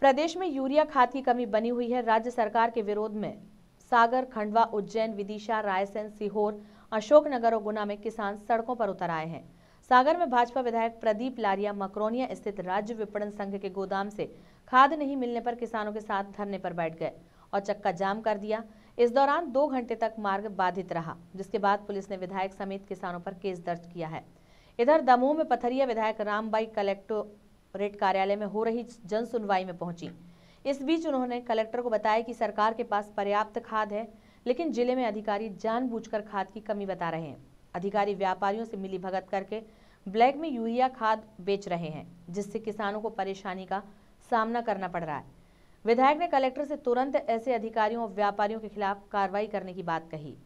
प्रदेश में यूरिया खाद की कमी बनी हुई है राज्य सरकार के विरोध में सागर खंडवा उज्जैन विदिशा रायसेन सीहोर अशोकनगर और गुना में किसान सड़कों पर उतर आए हैं सागर में भाजपा विधायक प्रदीप लारिया मकरोनिया स्थित राज्य विपणन संघ के गोदाम से खाद नहीं मिलने पर किसानों के साथ धरने पर बैठ गए और चक्का जाम कर दिया इस दौरान दो घंटे तक मार्ग बाधित रहा जिसके बाद पुलिस ने विधायक समेत किसानों पर केस दर्ज किया है इधर दमोह में पथरिया विधायक रामबाई कलेक्टर रेट कार्यालय में हो रही जन सुनवाई में पहुंची इस बीच उन्होंने कलेक्टर को बताया कि सरकार के पास पर्याप्त खाद है लेकिन जिले में अधिकारी जानबूझकर खाद की कमी बता रहे हैं अधिकारी व्यापारियों से मिली भगत करके ब्लैक में यूरिया खाद बेच रहे हैं जिससे किसानों को परेशानी का सामना करना पड़ रहा है विधायक ने कलेक्टर से तुरंत ऐसे अधिकारियों और व्यापारियों के खिलाफ कार्रवाई करने की बात कही